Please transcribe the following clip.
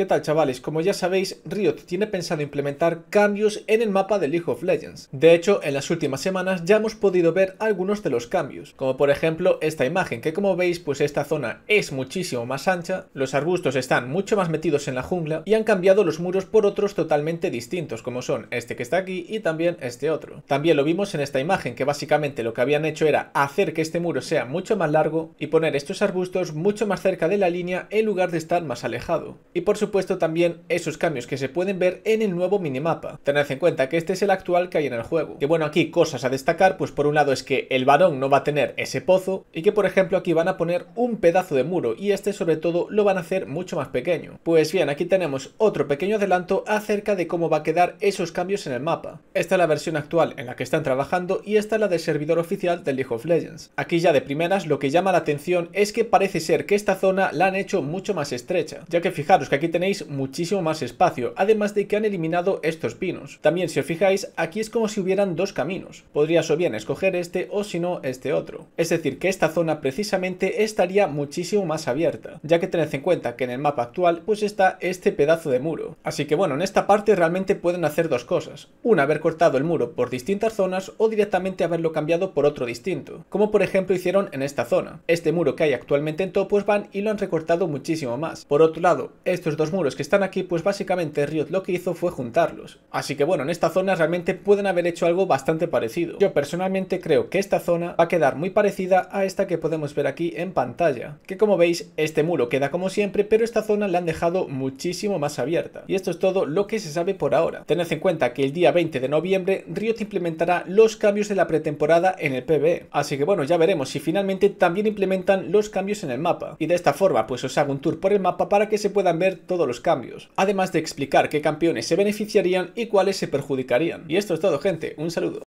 ¿Qué tal chavales? Como ya sabéis, Riot tiene pensado implementar cambios en el mapa de League of Legends. De hecho, en las últimas semanas ya hemos podido ver algunos de los cambios, como por ejemplo esta imagen, que como veis pues esta zona es muchísimo más ancha, los arbustos están mucho más metidos en la jungla y han cambiado los muros por otros totalmente distintos, como son este que está aquí y también este otro. También lo vimos en esta imagen, que básicamente lo que habían hecho era hacer que este muro sea mucho más largo y poner estos arbustos mucho más cerca de la línea en lugar de estar más alejado. Y por supuesto supuesto también esos cambios que se pueden ver en el nuevo minimapa. Tened en cuenta que este es el actual que hay en el juego. Que bueno, aquí cosas a destacar, pues por un lado es que el varón no va a tener ese pozo y que por ejemplo aquí van a poner un pedazo de muro y este sobre todo lo van a hacer mucho más pequeño. Pues bien, aquí tenemos otro pequeño adelanto acerca de cómo va a quedar esos cambios en el mapa. Esta es la versión actual en la que están trabajando y esta es la del servidor oficial del League of Legends. Aquí ya de primeras lo que llama la atención es que parece ser que esta zona la han hecho mucho más estrecha, ya que fijaros que aquí tenemos tenéis muchísimo más espacio, además de que han eliminado estos pinos. También si os fijáis, aquí es como si hubieran dos caminos, podrías o bien escoger este o si no este otro. Es decir, que esta zona precisamente estaría muchísimo más abierta, ya que tened en cuenta que en el mapa actual pues está este pedazo de muro. Así que bueno, en esta parte realmente pueden hacer dos cosas, una haber cortado el muro por distintas zonas o directamente haberlo cambiado por otro distinto, como por ejemplo hicieron en esta zona. Este muro que hay actualmente en Topos van y lo han recortado muchísimo más. Por otro lado, estos dos muros que están aquí, pues básicamente Riot lo que hizo fue juntarlos. Así que bueno, en esta zona realmente pueden haber hecho algo bastante parecido. Yo personalmente creo que esta zona va a quedar muy parecida a esta que podemos ver aquí en pantalla. Que como veis, este muro queda como siempre, pero esta zona la han dejado muchísimo más abierta. Y esto es todo lo que se sabe por ahora. Tened en cuenta que el día 20 de noviembre, Riot implementará los cambios de la pretemporada en el PvE. Así que bueno, ya veremos si finalmente también implementan los cambios en el mapa. Y de esta forma, pues os hago un tour por el mapa para que se puedan ver todos los cambios, además de explicar qué campeones se beneficiarían y cuáles se perjudicarían. Y esto es todo gente, un saludo.